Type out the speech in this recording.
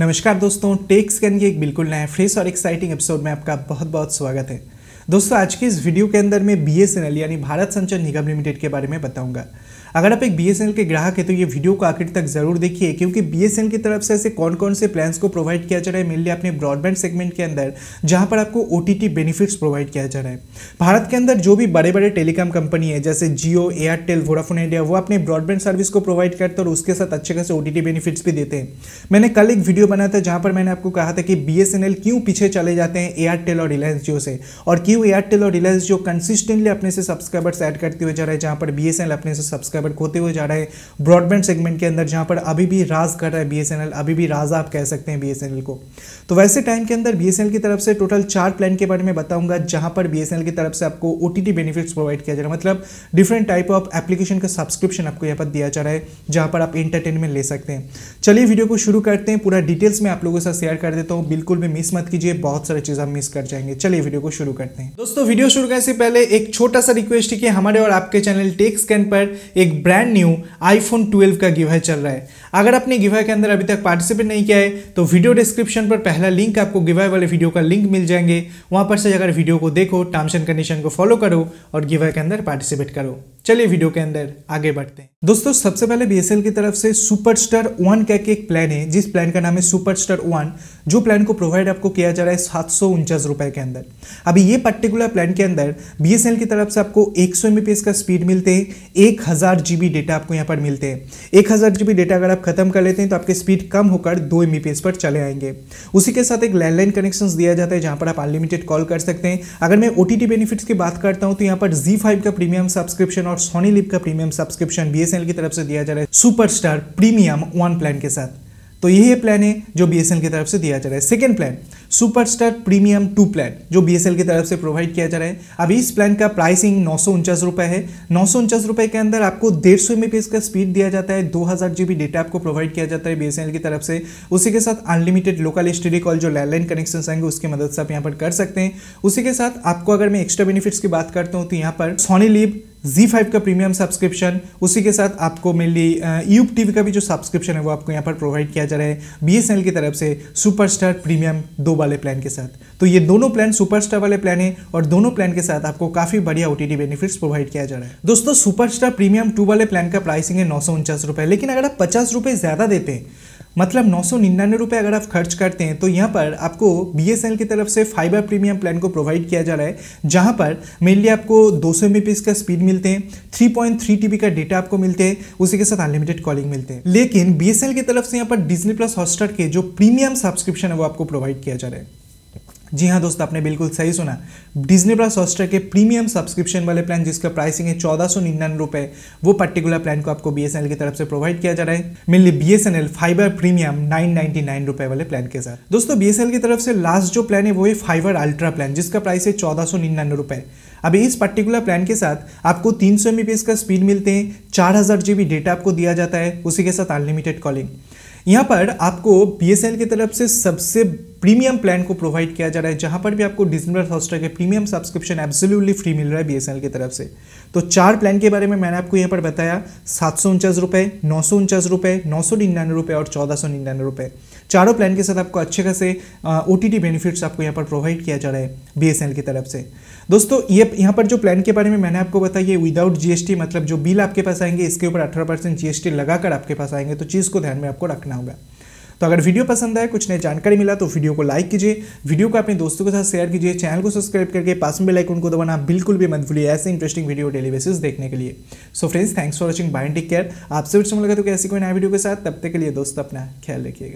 नमस्कार दोस्तों टेक्स के की एक बिल्कुल नया फ्रेश और एक्साइटिंग एपिसोड में आपका बहुत बहुत स्वागत है दोस्तों आज के इस वीडियो के अंदर मैं बी यानी भारत संचार निगम लिमिटेड के बारे में बताऊंगा अगर आप एक बी के ग्राहक है तो ये वीडियो को आखिर तक जरूर देखिए क्योंकि बी की तरफ से ऐसे कौन कौन से प्लान्स को प्रोवाइड किया जा रहा है मेनली अपने ब्रॉडबैंड सेगमेंट के अंदर जहाँ पर आपको ओ बेनिफिट्स प्रोवाइड किया जा रहा है भारत के अंदर जो भी बड़े बड़े टेलीकॉम कंपनी है जैसे जियो एयरटेल वोडाफोन आइडिया वो अपने ब्रॉडबैंड सर्विस को प्रोवाइड करते और उसके साथ अच्छे खासे ओ बेनिफिट्स भी देते हैं मैंने कल एक वीडियो बनाया था जहाँ पर मैंने आपको कहा था कि बी क्यों पीछे चले जाते हैं एयरटेल और रिलायंस जियो से और क्यों जियो एयरटेल और रिलायंस जो कंसिस्टेंटली अपने से सब्सक्राइबर्स ऐड करते हुए जा रहे हैं जहां पर बी अपने से सब्सक्राइबर खोते हुए जा रहे हैं ब्रॉडबैंड सेगमेंट के अंदर जहां पर अभी भी राज कर रहा है बी अभी भी राज आप कह सकते हैं बी को तो वैसे टाइम के अंदर बी की तरफ से टोटल चार प्लान के बारे में बताऊंगा जहां पर बी की तरफ से आपको ओ बेनिफिट्स प्रोवाइड किया जा रहा है मतलब डिफरेंट टाइप ऑफ एप्लीकेशन का सब्सक्रिप्शन आपको यहाँ पर दिया जा रहा है जहां पर आप इंटरटेनमेंट ले सकते हैं चलिए वीडियो को शुरू करते हैं पूरा डिटेल्स में आप लोगों के साथ शेयर कर देता हूँ बिल्कुल भी मिस मत कीजिए बहुत सारी चीज़ आप मिस कर जाएंगे चलिए वीडियो को शुरू करते हैं हैं दोस्तों वीडियो शुरू करने से पहले एक छोटा सा रिक्वेस्ट है कि हमारे और आपके चैनल टेक स्कैन पर एक ब्रांड न्यू आईफोन 12 का गिवाई चल रहा है अगर आपने गिवाई के अंदर अभी तक पार्टिसिपेट नहीं किया है तो वीडियो डिस्क्रिप्शन पर पहला लिंक आपको गिवाई वाले वीडियो का लिंक मिल जाएंगे वहां पर से अगर वीडियो को देखो टर्म्स एंड कंडीशन को फॉलो करो और गिवाई के अंदर पार्टिसिपेट करो चलिए वीडियो के अंदर आगे बढ़ते हैं दोस्तों सबसे पहले बी की तरफ से सुपर स्टार वन का एक प्लान है जिस प्लान का नाम है सुपर स्टार वन जो प्लान को प्रोवाइड आपको किया जा रहा है सात सौ के अंदर अभी ये पर्टिकुलर प्लान के अंदर बी की तरफ से आपको एक सौ का स्पीड मिलते हैं एक हज़ार डेटा आपको यहाँ पर मिलते हैं एक हज़ार डेटा अगर आप खत्म कर लेते हैं तो आपके स्पीड कम होकर दो एम पर चले आएंगे उसी के साथ एक लैंडलाइन कनेक्शन दिया जाता है जहाँ पर आप अनलिमिटेड कॉल कर सकते हैं अगर मैं ओ बेनिफिट्स की बात करता हूँ तो यहाँ पर जी का प्रीमियम सब्सक्रिप्शन और सोनी लिप का प्रीमियम सब्सक्रिप्शन बी की तरफ से दिया जा रहा है सुपरस्टार प्रीमियम वन प्लान के साथ तो यही प्लान है जो बी की तरफ से दिया जा रहा है second plan superstar premium two plan जो बी की तरफ से प्रोवाइड किया जा रहा है अब इस प्लान का प्राइसिंग नौ रुपए है नौ रुपए के अंदर आपको डेढ़ सौ का स्पीड दिया जाता है दो हज़ार डेटा आपको प्रोवाइड किया जाता है बी की तरफ से उसी के साथ अनलिमिटेड लोकल स्टडी कॉल जो लैंडलाइन कनेक्शन आएंगे उसकी मदद से आप यहाँ पर कर सकते हैं उसी के साथ आपको अगर मैं एक्स्ट्रा बेनिफिट्स की बात करता हूँ तो यहाँ पर सोनी लिव Z5 का प्रीमियम सब्सक्रिप्शन उसी के साथ आपको मेनली यूब टीवी का भी जो सब्सक्रिप्शन है वो आपको यहाँ पर प्रोवाइड किया जा रहा है बी की तरफ से सुपरस्टार प्रीमियम दो वाले प्लान के साथ तो ये दोनों प्लान सुपरस्टार वाले प्लान है और दोनों प्लान के साथ आपको काफ़ी बढ़िया ओटीडी बेनिफिट्स प्रोवाइड किया जा रहा है दोस्तों सुपरस्टार प्रीमियम टू वाले प्लान का प्राइसिंग है नौ लेकिन अगर आप पचास ज़्यादा देते हैं मतलब नौ सौ निन्यानवे रुपये अगर आप खर्च करते हैं तो यहाँ पर आपको बी एस एल की तरफ से फाइबर प्रीमियम प्लान को प्रोवाइड किया जा रहा है जहाँ पर मेनली आपको दो सौ एम का स्पीड मिलते हैं थ्री पॉइंट थ्री टी का डेटा आपको मिलते हैं उसी के साथ अनलिमिटेड कॉलिंग मिलते हैं लेकिन बी की तरफ से यहाँ पर डिजनी प्लस हॉटस्टार के जो प्रीमियम सब्सक्रिप्शन है वो आपको प्रोवाइड किया जा रहा है जी हाँ दोस्तों आपने बिल्कुल सही सुना डिजनी प्लस हॉस्टर के प्रीमियम सब्सक्रिप्शन वाले प्लान जिसका प्राइसिंग है चौदह सौ निन्यानवे रुपए वो पर्टिकुलर प्लान को आपको बी एस एल की तरफ से प्रोवाइड किया जा रहा है mainly B S N L fibre premium nine ninety nine रुपए वाले प्लान के साथ दोस्तों बी एस एन एल की तरफ से लास्ट जो प्लान है वो है फाइबर अल्ट्रा प्लान जिसका प्राइस है चौदह सौ निन्यानवे रुपए अभी इस पर्टिकुलर प्लान के साथ आपको तीन सौ का स्पीड मिलते हैं चार हजार जीबी डेटा आपको दिया जाता है उसी के साथ अनलिमिटेड कॉलिंग यहाँ पर आपको बी एस की तरफ से सबसे प्रीमियम प्लान को प्रोवाइड किया जा रहा है जहाँ पर भी आपको डिजिटल हॉस्टर के प्रीमियम सब्सक्रिप्शन एब्सोल्यूटली फ्री मिल रहा है बीएसएनएल की तरफ से तो चार प्लान के बारे में मैंने आपको यहाँ पर बताया सात सौ उनचास रुपये नौ सौ उनचास रुपये नौ सौ निन्यानवे रुपये और चौदह सौ निन्यानवे रुपये चारों प्लान के साथ आपको अच्छे खासे ओ टी बेनिफिट्स आपको यहाँ पर प्रोवाइड किया जा रहा है बी एस एल की तरफ से दोस्तों ये यहाँ पर जो प्लान के बारे में मैंने आपको बताया ये विदाउट जीएसटी मतलब जो बिल आपके पास आएंगे इसके ऊपर अठारह परसेंट जीएसटी लगाकर आपके पास आएंगे तो चीज़ को ध्यान में आपको रखना बनाऊंगा तो अगर वीडियो पसंद आए कुछ नई जानकारी मिला तो वीडियो को लाइक कीजिए वीडियो को अपने दोस्तों के साथ शेयर कीजिए चैनल को सब्सक्राइब करके पास में लाइक उनको दबाना बिल्कुल भी मत भूलिए ऐसे इंटरेस्टिंग वीडियो डेली बेसिस देखने के लिए so friends thanks for watching bye take care आपसे फिर से मुलाकात तो कैसी कोई नया वीडियो के साथ तब तक के लिए दोस्त अपना ख्याल रखिएगा